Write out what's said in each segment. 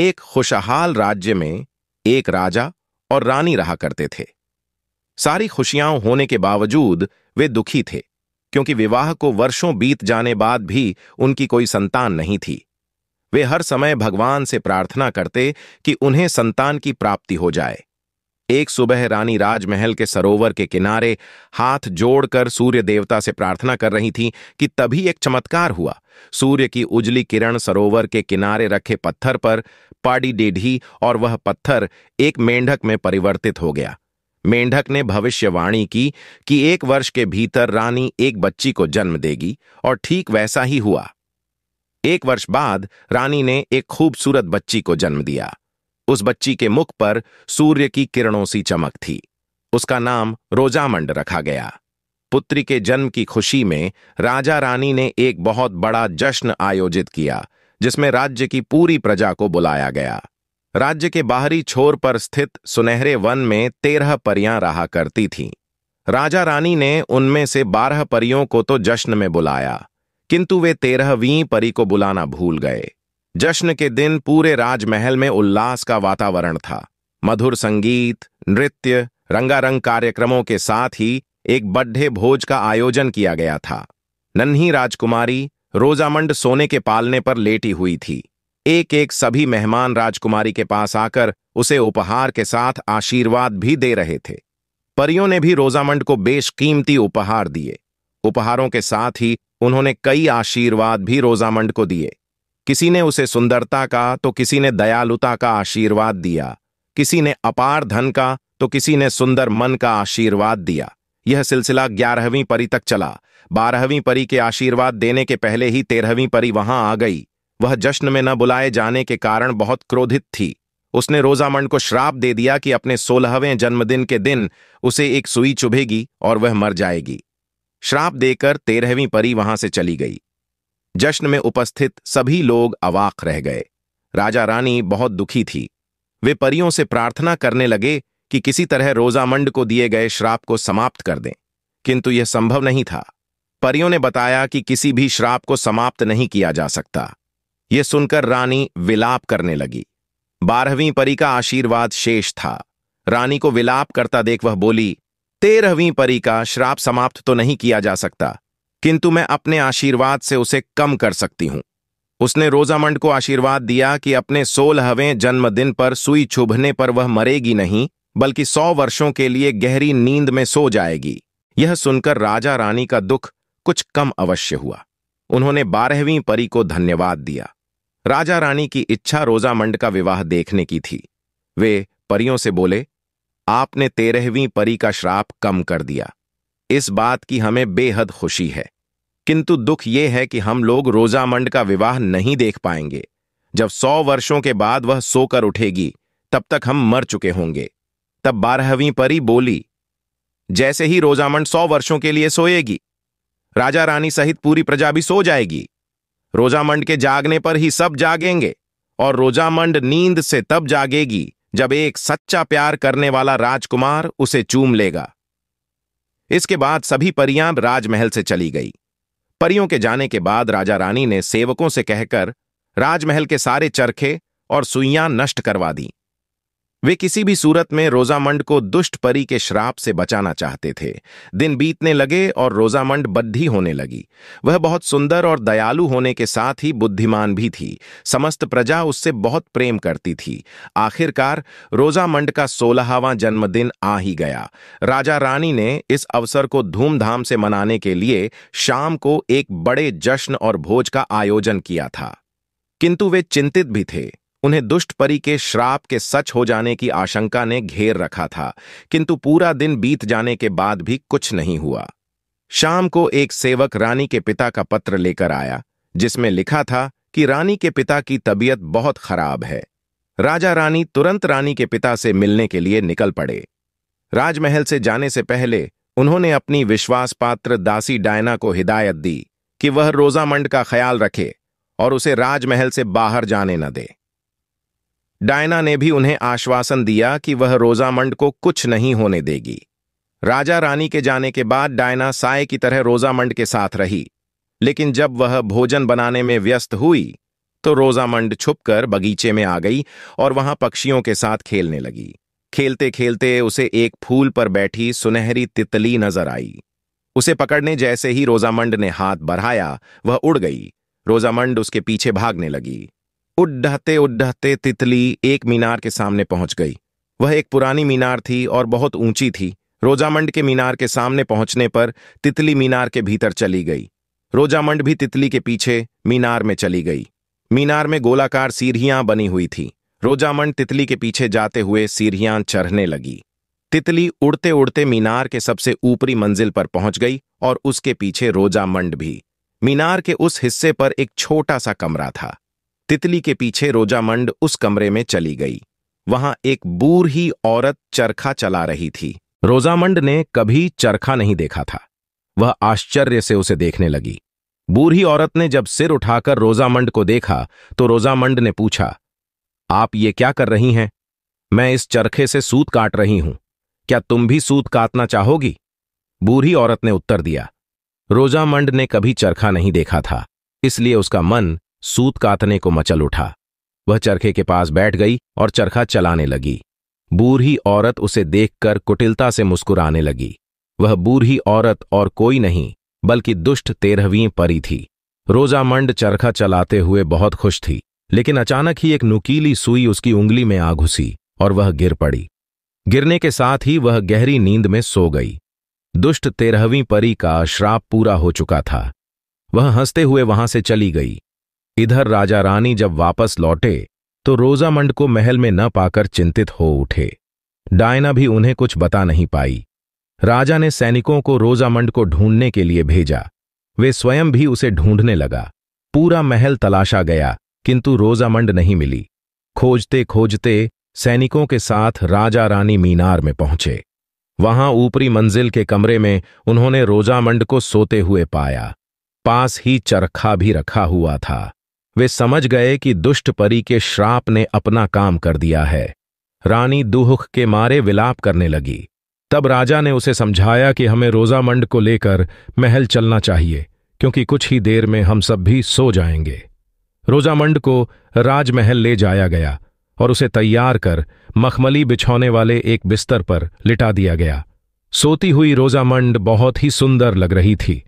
एक खुशहाल राज्य में एक राजा और रानी रहा करते थे सारी खुशियां होने के बावजूद वे दुखी थे क्योंकि विवाह को वर्षों बीत जाने बाद भी उनकी कोई संतान नहीं थी वे हर समय भगवान से प्रार्थना करते कि उन्हें संतान की प्राप्ति हो जाए एक सुबह रानी राजमहल के सरोवर के किनारे हाथ जोड़कर सूर्य देवता से प्रार्थना कर रही थी कि तभी एक चमत्कार हुआ सूर्य की उजली किरण सरोवर के किनारे रखे पत्थर पर पाड़ी डेढ़ी और वह पत्थर एक मेंढक में परिवर्तित हो गया मेंढक ने भविष्यवाणी की कि एक वर्ष के भीतर रानी एक बच्ची को जन्म देगी और ठीक वैसा ही हुआ एक वर्ष बाद रानी ने एक खूबसूरत बच्ची को जन्म दिया उस बच्ची के मुख पर सूर्य की किरणों सी चमक थी उसका नाम रोजामंड रखा गया पुत्री के जन्म की खुशी में राजा रानी ने एक बहुत बड़ा जश्न आयोजित किया जिसमें राज्य की पूरी प्रजा को बुलाया गया राज्य के बाहरी छोर पर स्थित सुनहरे वन में तेरह परियां रहा करती थीं राजा रानी ने उनमें से बारह परियों को तो जश्न में बुलाया किंतु वे तेरहवीं परी को बुलाना भूल गए जश्न के दिन पूरे राजमहल में उल्लास का वातावरण था मधुर संगीत नृत्य रंगारंग कार्यक्रमों के साथ ही एक बड्ढे भोज का आयोजन किया गया था नन्ही राजकुमारी रोजामंड सोने के पालने पर लेटी हुई थी एक एक सभी मेहमान राजकुमारी के पास आकर उसे उपहार के साथ आशीर्वाद भी दे रहे थे परियों ने भी रोजामंड को बेशकीमती उपहार दिए उपहारों के साथ ही उन्होंने कई आशीर्वाद भी रोजामंड को दिए किसी ने उसे सुंदरता का तो किसी ने दयालुता का आशीर्वाद दिया किसी ने अपार धन का तो किसी ने सुंदर मन का आशीर्वाद दिया यह सिलसिला ग्यारहवीं परी तक चला बारहवीं परी के आशीर्वाद देने के पहले ही तेरहवीं परी वहां आ गई वह जश्न में न बुलाए जाने के कारण बहुत क्रोधित थी उसने रोजामंड को श्राप दे दिया कि अपने सोलहवें जन्मदिन के दिन उसे एक सुई चुभेगी और वह मर जाएगी श्राप देकर तेरहवीं परी वहां से चली गई जश्न में उपस्थित सभी लोग अवाक रह गए राजा रानी बहुत दुखी थी वे परियों से प्रार्थना करने लगे कि किसी तरह रोजामंड को दिए गए श्राप को समाप्त कर दें किंतु यह संभव नहीं था परियों ने बताया कि किसी भी श्राप को समाप्त नहीं किया जा सकता यह सुनकर रानी विलाप करने लगी बारहवीं परी का आशीर्वाद शेष था रानी को विलाप करता देख वह बोली तेरहवीं परी का श्राप समाप्त तो नहीं किया जा सकता किंतु मैं अपने आशीर्वाद से उसे कम कर सकती हूं उसने रोजामंड को आशीर्वाद दिया कि अपने सोलहवें जन्मदिन पर सुई छुभने पर वह मरेगी नहीं बल्कि सौ वर्षों के लिए गहरी नींद में सो जाएगी यह सुनकर राजा रानी का दुख कुछ कम अवश्य हुआ उन्होंने बारहवीं परी को धन्यवाद दिया राजा रानी की इच्छा रोजामंड का विवाह देखने की थी वे परियों से बोले आपने तेरहवीं परी का श्राप कम कर दिया इस बात की हमें बेहद खुशी है किंतु दुख ये है कि हम लोग रोजामंड का विवाह नहीं देख पाएंगे जब सौ वर्षों के बाद वह सोकर उठेगी तब तक हम मर चुके होंगे तब बारहवीं परी बोली जैसे ही रोजामंड सौ वर्षों के लिए सोएगी राजा रानी सहित पूरी प्रजा भी सो जाएगी रोजामंड के जागने पर ही सब जागेंगे और रोजामंड नींद से तब जागेगी जब एक सच्चा प्यार करने वाला राजकुमार उसे चूम लेगा इसके बाद सभी परियां राजमहल से चली गई परियों के जाने के बाद राजा रानी ने सेवकों से कहकर राजमहल के सारे चरखे और सुइयां नष्ट करवा दी वे किसी भी सूरत में रोजामंड को दुष्ट परी के श्राप से बचाना चाहते थे दिन बीतने लगे और रोजामंड बद्धी होने लगी वह बहुत सुंदर और दयालु होने के साथ ही बुद्धिमान भी थी समस्त प्रजा उससे बहुत प्रेम करती थी आखिरकार रोजामंड का सोलहवां जन्मदिन आ ही गया राजा रानी ने इस अवसर को धूमधाम से मनाने के लिए शाम को एक बड़े जश्न और भोज का आयोजन किया था किंतु वे चिंतित भी थे उन्हें दुष्ट परी के श्राप के सच हो जाने की आशंका ने घेर रखा था किंतु पूरा दिन बीत जाने के बाद भी कुछ नहीं हुआ शाम को एक सेवक रानी के पिता का पत्र लेकर आया जिसमें लिखा था कि रानी के पिता की तबीयत बहुत खराब है राजा रानी तुरंत रानी के पिता से मिलने के लिए निकल पड़े राजमहल से जाने से पहले उन्होंने अपनी विश्वास पात्र दासी डायना को हिदायत दी कि वह रोजामंड का ख्याल रखे और उसे राजमहल से बाहर जाने न दे डायना ने भी उन्हें आश्वासन दिया कि वह रोजामंड को कुछ नहीं होने देगी राजा रानी के जाने के बाद डायना साय की तरह रोजामंड के साथ रही लेकिन जब वह भोजन बनाने में व्यस्त हुई तो रोजामंड छुपकर बगीचे में आ गई और वहां पक्षियों के साथ खेलने लगी खेलते खेलते उसे एक फूल पर बैठी सुनहरी तितली नजर आई उसे पकड़ने जैसे ही रोजामंड ने हाथ बढ़ाया वह उड़ गई रोजामंड उसके पीछे भागने लगी उडते उड़ते तितली एक मीनार के सामने पहुंच गई वह एक पुरानी मीनार थी और बहुत ऊंची थी रोजामंड के मीनार के सामने पहुंचने पर तितली मीनार के भीतर चली गई रोजामंड भी तितली के पीछे मीनार में चली गई मीनार में गोलाकार सीढ़ियां बनी हुई थी रोजामंड तितली के पीछे जाते हुए सीढ़ियां चढ़ने लगी तितली उड़ते उड़ते मीनार के सबसे ऊपरी मंजिल पर पहुंच गई और उसके पीछे रोजामंड भी मीनार के उस हिस्से पर एक छोटा सा कमरा था तितली के पीछे रोजामंड उस कमरे में चली गई वहां एक बूढ़ी औरत चरखा चला रही थी रोजामंड ने कभी चरखा नहीं देखा था वह आश्चर्य से उसे देखने लगी बूढ़ी औरत ने जब सिर उठाकर रोजामंड को देखा तो रोजामंड ने पूछा आप ये क्या कर रही हैं मैं इस चरखे से सूत काट रही हूं क्या तुम भी सूत काटना चाहोगी बूढ़ी औरत ने उत्तर दिया रोजामंड ने कभी चरखा नहीं देखा था इसलिए उसका मन सूत कातने को मचल उठा वह चरखे के पास बैठ गई और चरखा चलाने लगी बूढ़ी औरत उसे देखकर कुटिलता से मुस्कुराने लगी वह बूढ़ी औरत और कोई नहीं बल्कि दुष्ट तेरहवीं परी थी रोजामंड चरखा चलाते हुए बहुत खुश थी लेकिन अचानक ही एक नुकीली सुई उसकी उंगली में आ घुसी और वह गिर पड़ी गिरने के साथ ही वह गहरी नींद में सो गई दुष्ट तेरहवीं परी का श्राप पूरा हो चुका था वह हंसते हुए वहां से चली गई इधर राजा रानी जब वापस लौटे तो रोजामंड को महल में न पाकर चिंतित हो उठे डायना भी उन्हें कुछ बता नहीं पाई राजा ने सैनिकों को रोजामंड को ढूंढने के लिए भेजा वे स्वयं भी उसे ढूंढने लगा पूरा महल तलाशा गया किंतु रोजामंड नहीं मिली खोजते खोजते सैनिकों के साथ राजा रानी मीनार में पहुंचे वहां ऊपरी मंजिल के कमरे में उन्होंने रोजामंड को सोते हुए पाया पास ही चरखा भी रखा हुआ था वे समझ गए कि दुष्ट परी के श्राप ने अपना काम कर दिया है रानी दुहुख के मारे विलाप करने लगी तब राजा ने उसे समझाया कि हमें रोजामंड को लेकर महल चलना चाहिए क्योंकि कुछ ही देर में हम सब भी सो जाएंगे रोजामंड को राजमहल ले जाया गया और उसे तैयार कर मखमली बिछाने वाले एक बिस्तर पर लिटा दिया गया सोती हुई रोजामंड बहुत ही सुंदर लग रही थी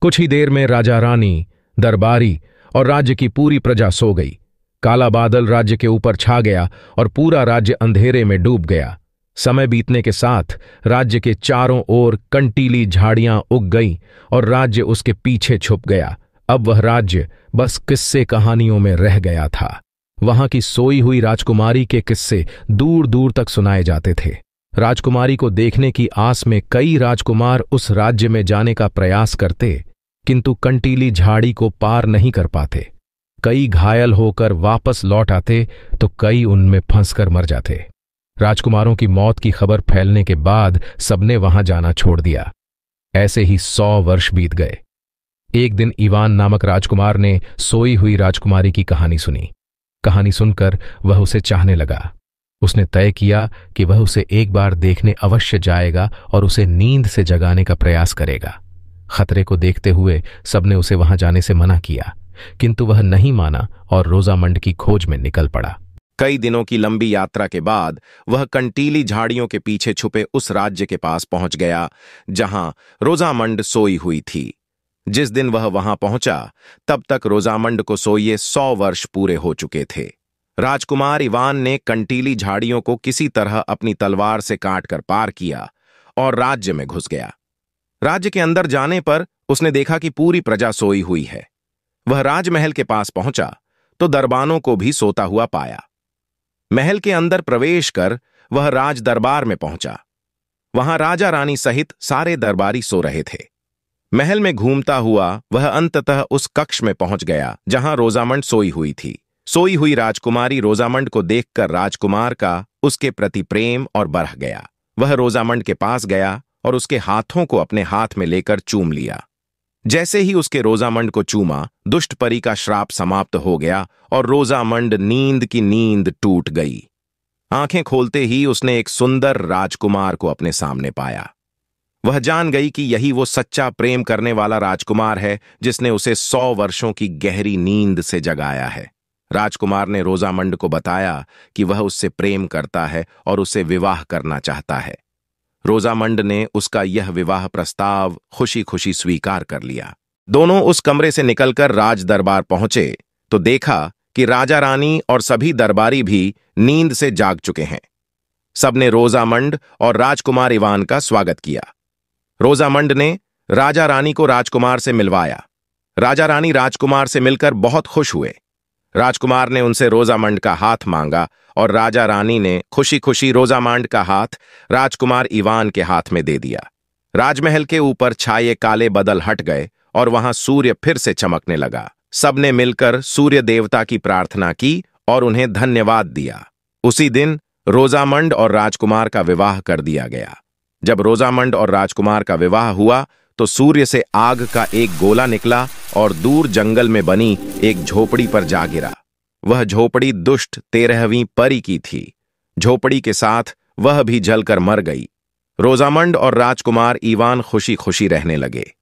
कुछ ही देर में राजा रानी दरबारी और राज्य की पूरी प्रजा सो गई काला बादल राज्य के ऊपर छा गया और पूरा राज्य अंधेरे में डूब गया समय बीतने के साथ राज्य के चारों ओर कंटीली झाड़ियां उग गईं और राज्य उसके पीछे छुप गया अब वह राज्य बस किस्से कहानियों में रह गया था वहां की सोई हुई राजकुमारी के किस्से दूर दूर तक सुनाए जाते थे राजकुमारी को देखने की आस में कई राजकुमार उस राज्य में जाने का प्रयास करते किंतु कंटीली झाड़ी को पार नहीं कर पाते कई घायल होकर वापस लौट आते तो कई उनमें फंसकर मर जाते राजकुमारों की मौत की खबर फैलने के बाद सबने वहां जाना छोड़ दिया ऐसे ही सौ वर्ष बीत गए एक दिन इवान नामक राजकुमार ने सोई हुई राजकुमारी की कहानी सुनी कहानी सुनकर वह उसे चाहने लगा उसने तय किया कि वह उसे एक बार देखने अवश्य जाएगा और उसे नींद से जगाने का प्रयास करेगा खतरे को देखते हुए सबने उसे वहां जाने से मना किया किंतु वह नहीं माना और रोजामंड की खोज में निकल पड़ा कई दिनों की लंबी यात्रा के बाद वह कंटीली झाड़ियों के पीछे छुपे उस राज्य के पास पहुंच गया जहां रोजामंड सोई हुई थी जिस दिन वह वहां पहुंचा तब तक रोजामंड को सोइए सौ वर्ष पूरे हो चुके थे राजकुमार इवान ने कंटीली झाड़ियों को किसी तरह अपनी तलवार से काटकर पार किया और राज्य में घुस गया राज्य के अंदर जाने पर उसने देखा कि पूरी प्रजा सोई हुई है वह राजमहल के पास पहुंचा तो दरबानों को भी सोता हुआ पाया महल के अंदर प्रवेश कर वह राज दरबार में पहुंचा वहां राजा रानी सहित सारे दरबारी सो रहे थे महल में घूमता हुआ वह अंततः उस कक्ष में पहुंच गया जहां रोजामंड सोई हुई थी सोई हुई राजकुमारी रोजामंड को देखकर राजकुमार का उसके प्रति प्रेम और बरह गया वह रोजामंड के पास गया और उसके हाथों को अपने हाथ में लेकर चूम लिया जैसे ही उसके रोजामंड को चूमा दुष्ट परी का श्राप समाप्त हो गया और रोजामंड नींद की नींद टूट गई आंखें खोलते ही उसने एक सुंदर राजकुमार को अपने सामने पाया वह जान गई कि यही वो सच्चा प्रेम करने वाला राजकुमार है जिसने उसे सौ वर्षों की गहरी नींद से जगाया है राजकुमार ने रोजामंड को बताया कि वह उससे प्रेम करता है और उसे विवाह करना चाहता है रोजामंड ने उसका यह विवाह प्रस्ताव खुशी खुशी स्वीकार कर लिया दोनों उस कमरे से निकलकर राज दरबार पहुंचे तो देखा कि राजा रानी और सभी दरबारी भी नींद से जाग चुके हैं सबने रोजामंड और राजकुमार इवान का स्वागत किया रोजामंड ने राजा रानी को राजकुमार से मिलवाया राजा रानी राजकुमार से मिलकर बहुत खुश हुए राजकुमार ने उनसे रोजामंड का हाथ मांगा और राजा रानी ने खुशी खुशी रोजामंड का हाथ राजकुमार इवान के हाथ में दे दिया राजमहल के ऊपर छाए काले बदल हट गए और वहां सूर्य फिर से चमकने लगा सबने मिलकर सूर्य देवता की प्रार्थना की और उन्हें धन्यवाद दिया उसी दिन रोजामंड और राजकुमार का विवाह कर दिया गया जब रोजामंड और राजकुमार का विवाह हुआ तो सूर्य से आग का एक गोला निकला और दूर जंगल में बनी एक झोपड़ी पर जा गिरा वह झोपड़ी दुष्ट तेरहवीं परी की थी झोपड़ी के साथ वह भी जलकर मर गई रोजामंड और राजकुमार ईवान खुशी खुशी रहने लगे